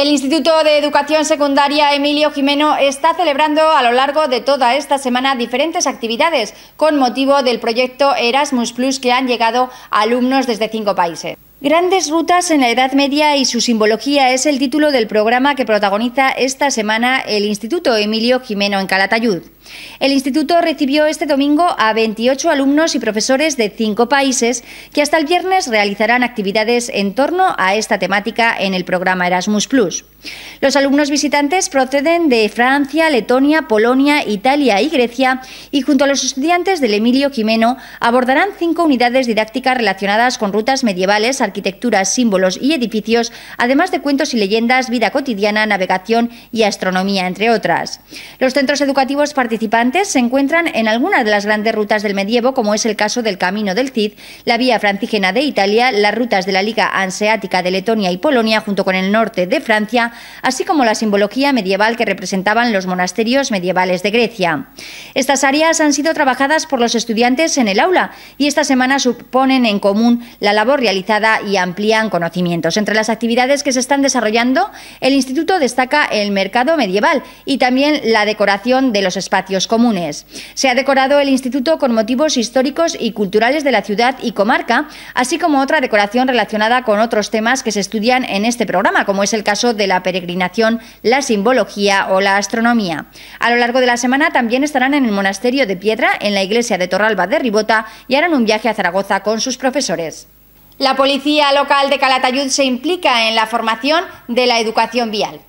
El Instituto de Educación Secundaria Emilio Jimeno está celebrando a lo largo de toda esta semana diferentes actividades con motivo del proyecto Erasmus Plus que han llegado alumnos desde cinco países. Grandes rutas en la Edad Media y su simbología es el título del programa que protagoniza esta semana el Instituto Emilio Jimeno en Calatayud. El instituto recibió este domingo a 28 alumnos y profesores de cinco países que hasta el viernes realizarán actividades en torno a esta temática en el programa Erasmus Plus. Los alumnos visitantes proceden de Francia, Letonia, Polonia, Italia y Grecia y junto a los estudiantes del Emilio Jimeno abordarán cinco unidades didácticas relacionadas con rutas medievales arquitecturas, símbolos y edificios, además de cuentos y leyendas, vida cotidiana, navegación y astronomía, entre otras. Los centros educativos participantes se encuentran en algunas de las grandes rutas del medievo, como es el caso del Camino del Cid, la Vía Francígena de Italia, las rutas de la Liga Anseática de Letonia y Polonia, junto con el norte de Francia, así como la simbología medieval que representaban los monasterios medievales de Grecia. Estas áreas han sido trabajadas por los estudiantes en el aula y esta semana suponen en común la labor realizada y amplían conocimientos. Entre las actividades que se están desarrollando, el instituto destaca el mercado medieval y también la decoración de los espacios comunes. Se ha decorado el instituto con motivos históricos y culturales de la ciudad y comarca, así como otra decoración relacionada con otros temas que se estudian en este programa, como es el caso de la peregrinación, la simbología o la astronomía. A lo largo de la semana también estarán en el monasterio de Piedra, en la iglesia de Torralba de Ribota y harán un viaje a Zaragoza con sus profesores. La policía local de Calatayud se implica en la formación de la educación vial.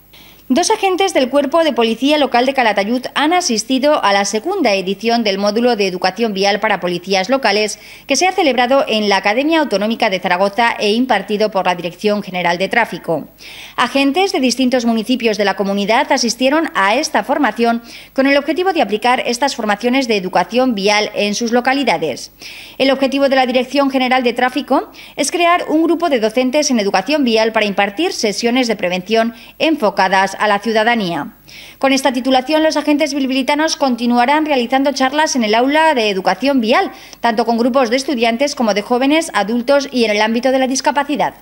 Dos agentes del Cuerpo de Policía Local de Calatayud han asistido a la segunda edición del módulo de educación vial para policías locales que se ha celebrado en la Academia Autonómica de Zaragoza e impartido por la Dirección General de Tráfico. Agentes de distintos municipios de la comunidad asistieron a esta formación con el objetivo de aplicar estas formaciones de educación vial en sus localidades. El objetivo de la Dirección General de Tráfico es crear un grupo de docentes en educación vial para impartir sesiones de prevención enfocadas a la ciudadanía. Con esta titulación, los agentes bilbilitanos continuarán realizando charlas en el aula de educación vial, tanto con grupos de estudiantes como de jóvenes, adultos y en el ámbito de la discapacidad.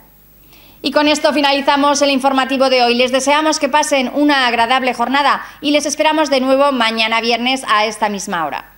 Y con esto finalizamos el informativo de hoy. Les deseamos que pasen una agradable jornada y les esperamos de nuevo mañana viernes a esta misma hora.